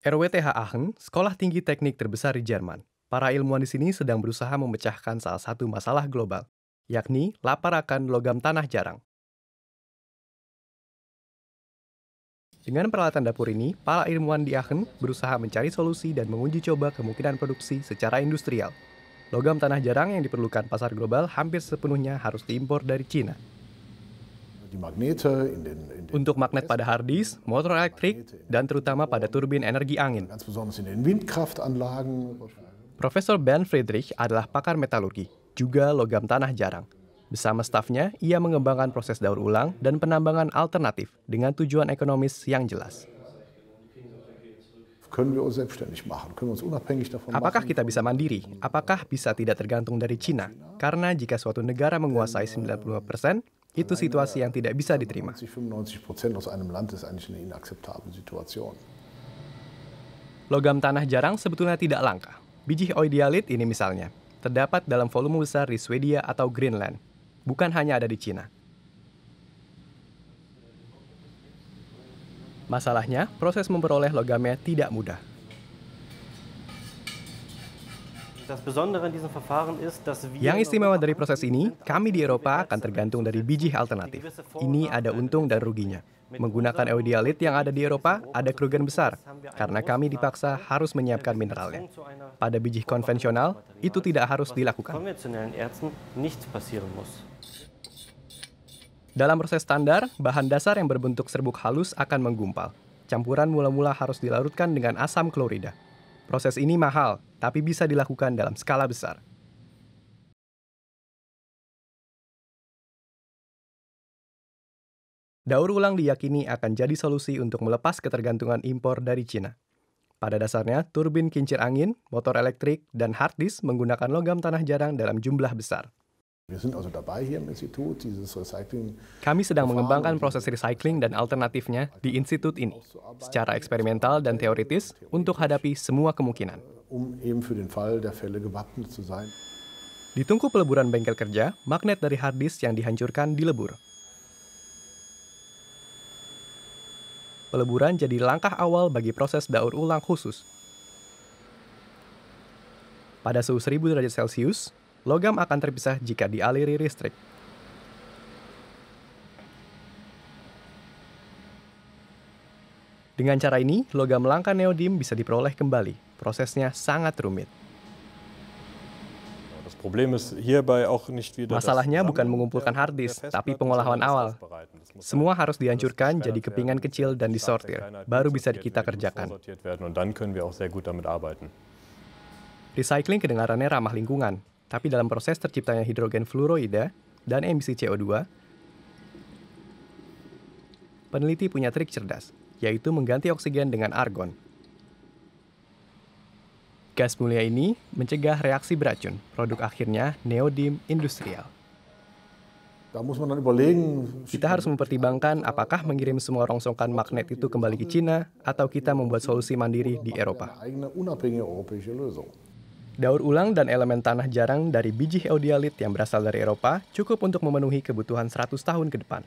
RWTH Aachen, sekolah tinggi teknik terbesar di Jerman. Para ilmuwan di sini sedang berusaha memecahkan salah satu masalah global, yakni lapar akan logam tanah jarang. Dengan peralatan dapur ini, para ilmuwan di Aachen berusaha mencari solusi dan menguji coba kemungkinan produksi secara industrial. Logam tanah jarang yang diperlukan pasar global hampir sepenuhnya harus diimpor dari Cina, untuk magnet pada harddisk, motor elektrik, dan terutama pada turbin energi angin. Profesor Ben Friedrich adalah pakar metalurgi, juga logam tanah jarang. Bersama stafnya, ia mengembangkan proses daur ulang dan penambangan alternatif dengan tujuan ekonomis yang jelas. Apakah kita bisa mandiri? Apakah bisa tidak tergantung dari Cina? Karena jika suatu negara menguasai 95 persen, itu situasi yang tidak bisa diterima. Logam tanah jarang sebetulnya tidak langka. Biji oidialit ini misalnya, terdapat dalam volume besar di Swedia atau Greenland. Bukan hanya ada di Cina. Masalahnya, proses memperoleh logamnya tidak mudah. Yang istimewa dari proses ini, kami di Eropa akan tergantung dari biji alternatif. Ini ada untung dan ruginya. Menggunakan eudialit yang ada di Eropa, ada kerugian besar, karena kami dipaksa harus menyiapkan mineralnya. Pada biji konvensional, itu tidak harus dilakukan. Dalam proses standar, bahan dasar yang berbentuk serbuk halus akan menggumpal. Campuran mula-mula harus dilarutkan dengan asam klorida. Proses ini mahal, tapi bisa dilakukan dalam skala besar. Daur ulang diyakini akan jadi solusi untuk melepas ketergantungan impor dari Cina. Pada dasarnya, turbin kincir angin, motor elektrik, dan hard disk menggunakan logam tanah jarang dalam jumlah besar. Kami sedang mengembangkan proses recycling dan alternatifnya di institut ini secara eksperimental dan teoritis untuk hadapi semua kemungkinan um eben für den Fall der Fälle gewappnet zu sein. Di tungku peleburan bengkel kerja, magnet dari harddisk yang dihancurkan dilebur. Peleburan jadi langkah awal bagi proses daur ulang khusus. Pada suhu 1000 derajat Celcius, logam akan terpisah jika dialiri listrik. Dengan cara ini, logam langka neodim bisa diperoleh kembali. Prosesnya sangat rumit. Masalahnya bukan mengumpulkan hard disk, tapi pengolahan awal. Semua harus dihancurkan jadi kepingan kecil dan disortir, baru bisa kita kerjakan. Recycling kedengarannya ramah lingkungan, tapi dalam proses terciptanya hidrogen fluoroida dan emisi CO2, peneliti punya trik cerdas yaitu mengganti oksigen dengan argon. Gas mulia ini mencegah reaksi beracun, produk akhirnya neodim industrial. Kita harus mempertimbangkan apakah mengirim semua rongsokan magnet itu kembali ke Cina atau kita membuat solusi mandiri di Eropa. Daur ulang dan elemen tanah jarang dari biji eodialit yang berasal dari Eropa cukup untuk memenuhi kebutuhan 100 tahun ke depan.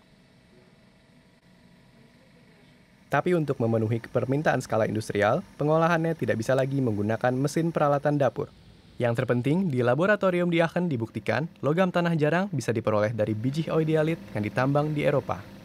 Tapi untuk memenuhi permintaan skala industrial, pengolahannya tidak bisa lagi menggunakan mesin peralatan dapur. Yang terpenting, di laboratorium di Aachen dibuktikan logam tanah jarang bisa diperoleh dari biji oidealit yang ditambang di Eropa.